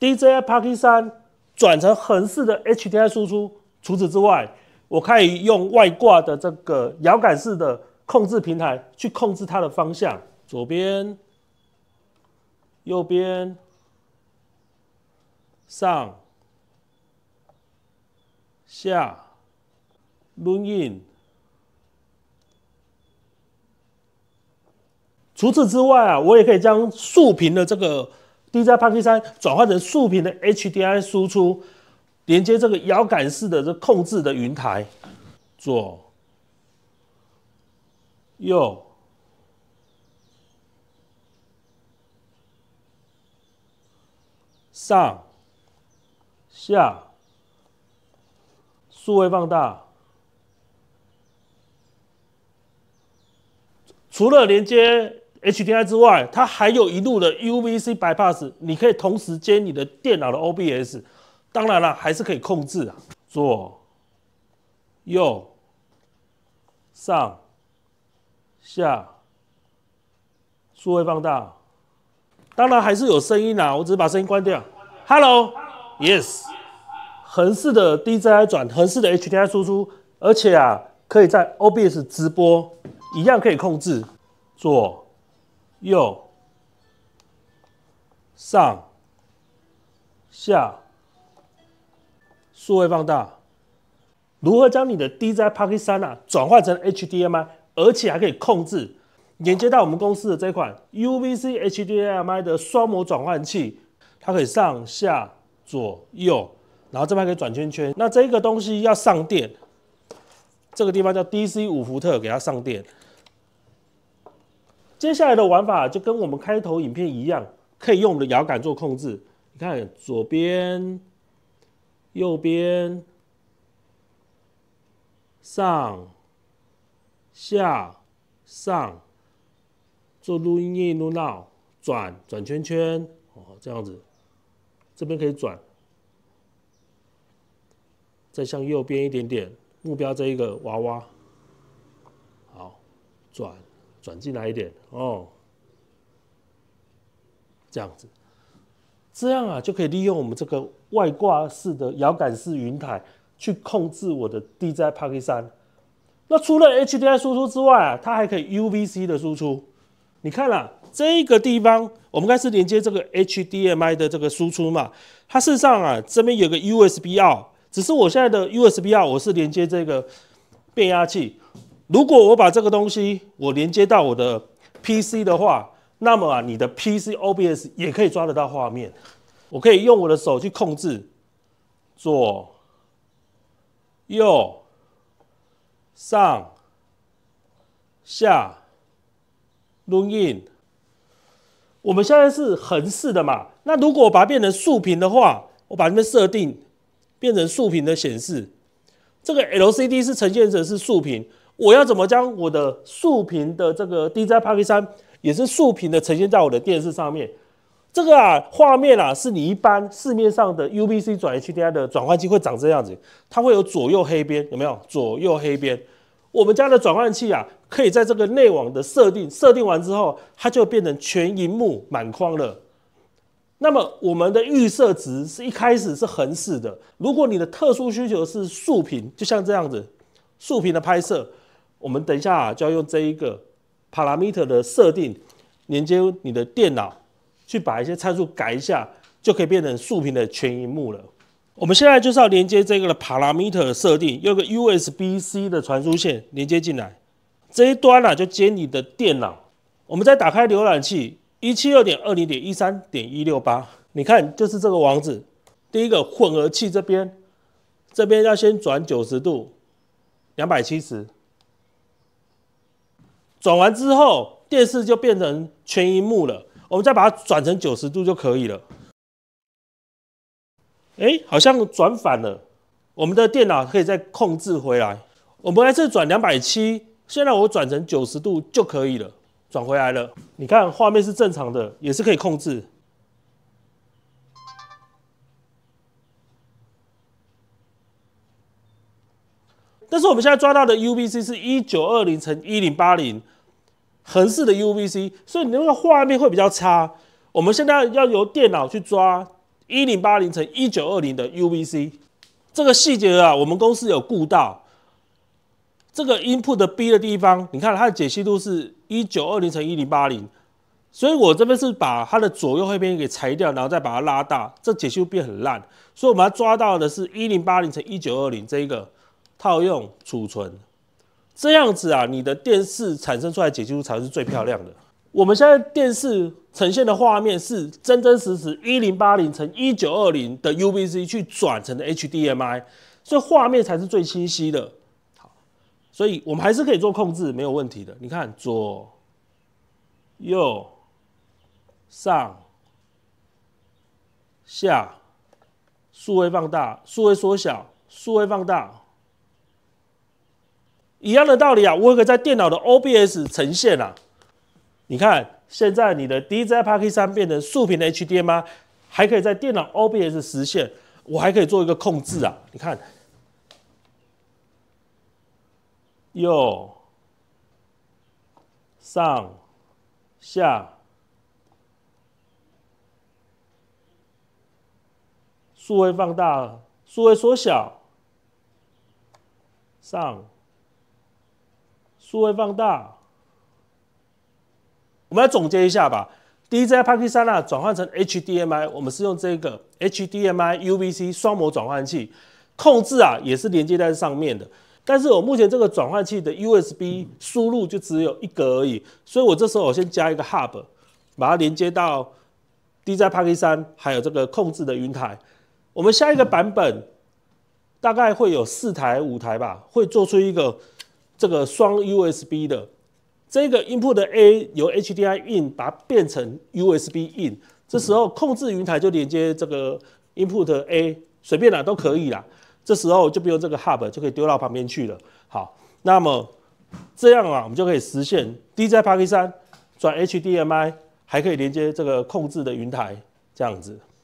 DJI Pocket 3转成横式的 HDMI 输出。除此之外，我可以用外挂的这个遥感式的控制平台去控制它的方向，左边、右边、上、下、轮印。除此之外啊，我也可以将竖屏的这个。DJI p a k 三转换成竖屏的 HDMI 输出，连接这个遥感式的这控制的云台，左、右、上、下，数位放大，除了连接。HDMI 之外，它还有一路的 UVC bypass，你可以同时接你的电脑的 OBS，当然了，还是可以控制啊，左、右、上、下，数位放大，当然还是有声音啊，我只是把声音关掉。Hello，Yes，横式的 DJI 转横式的 HDMI 输出，而且啊，可以在 OBS 直播，一样可以控制左。右、上、下，数位放大。如何将你的 DJ Pocket 三啊转换成 HDMI，而且还可以控制，连接到我们公司的这款 UVC HDMI 的双模转换器，它可以上下、左右，然后这边还可以转圈圈。那这个东西要上电，这个地方叫 DC 五伏特，给它上电。接下来的玩法就跟我们开头影片一样，可以用我们的摇杆做控制。你看左边、右边、上、下、上，做音音，录闹，转转圈圈哦，这样子，这边可以转，再向右边一点点，目标这一个娃娃，好，转。转进来一点哦，这样子，这样啊就可以利用我们这个外挂式的遥感式云台去控制我的 DJI Pocket 三。那除了 h d i 输出之外啊，它还可以 UVC 的输出。你看啊，这个地方，我们开始连接这个 HDMI 的这个输出嘛？它事实上啊，这边有个 USB 口，只是我现在的 USB 口我是连接这个变压器。如果我把这个东西我连接到我的 PC 的话，那么啊，你的 PC OBS 也可以抓得到画面。我可以用我的手去控制左、右、上、下、轮印。我们现在是横式的嘛？那如果我把它变成竖屏的话，我把这边设定变成竖屏的显示，这个 LCD 是呈现成是竖屏。我要怎么将我的竖屏的这个 DJ p a c k 三也是竖屏的呈现在我的电视上面？这个啊，画面啊，是你一般市面上的 UBC 转 H D I 的转换器会长这样子，它会有左右黑边，有没有左右黑边？我们家的转换器啊，可以在这个内网的设定设定完之后，它就变成全荧幕满框了。那么我们的预设值是一开始是横式的，如果你的特殊需求是竖屏，就像这样子，竖屏的拍摄。我们等一下就要用这一个 parameter 的设定，连接你的电脑，去把一些参数改一下，就可以变成竖屏的全屏幕了。我们现在就是要连接这个 parameter 的设定，用个 USB-C 的传输线连接进来，这一端啊、就接你的电脑。我们再打开浏览器，一七二点二零点一三点一六八，你看就是这个网址。第一个混合器这边，这边要先转九十度，两百七十。转完之后，电视就变成全银幕了。我们再把它转成九十度就可以了。哎，好像转反了。我们的电脑可以再控制回来。我们还是转两百七，现在我转成九十度就可以了。转回来了，你看画面是正常的，也是可以控制。但是我们现在抓到的 UVC 是一九二零乘一零八零，横式的 UVC，所以你那个画面会比较差。我们现在要由电脑去抓一零八零乘一九二零的 UVC，这个细节啊，我们公司有顾到。这个 input B 的地方，你看它的解析度是一九二零乘一零八零，所以我这边是把它的左右黑边给裁掉，然后再把它拉大，这解析度变很烂。所以我们要抓到的是一零八零乘一九二零这一个。套用储存，这样子啊，你的电视产生出来解析度才是最漂亮的。我们现在电视呈现的画面是真真实实一零八零乘一九二零的 UVC 去转成的 HDMI，所以画面才是最清晰的。好，所以我们还是可以做控制，没有问题的。你看左、右、上、下，数位放大，数位缩小，数位放大。一样的道理啊，我可以在电脑的 OBS 呈现啊。你看，现在你的 DJ Pocket 三变成竖屏的 HDMI，还可以在电脑 OBS 实现。我还可以做一个控制啊。你看，右上下，数位放大，数位缩小，上。数位放大，我们来总结一下吧。D J p a k y 三呢，转换成 H D M I，我们是用这个 H D M I U v C 双模转换器控制啊，也是连接在上面的。但是我目前这个转换器的 U S B 输入就只有一格而已，所以我这时候我先加一个 Hub，把它连接到 D J p a k y 三，还有这个控制的云台。我们下一个版本大概会有四台、五台吧，会做出一个。这个双 USB 的，这个 Input A 由 h d i In 把它变成 USB In，这时候控制云台就连接这个 Input A，随便哪都可以啦。这时候就不用这个 Hub 就可以丢到旁边去了。好，那么这样啊，我们就可以实现 DJI p a k 三转 HDMI，还可以连接这个控制的云台，这样子。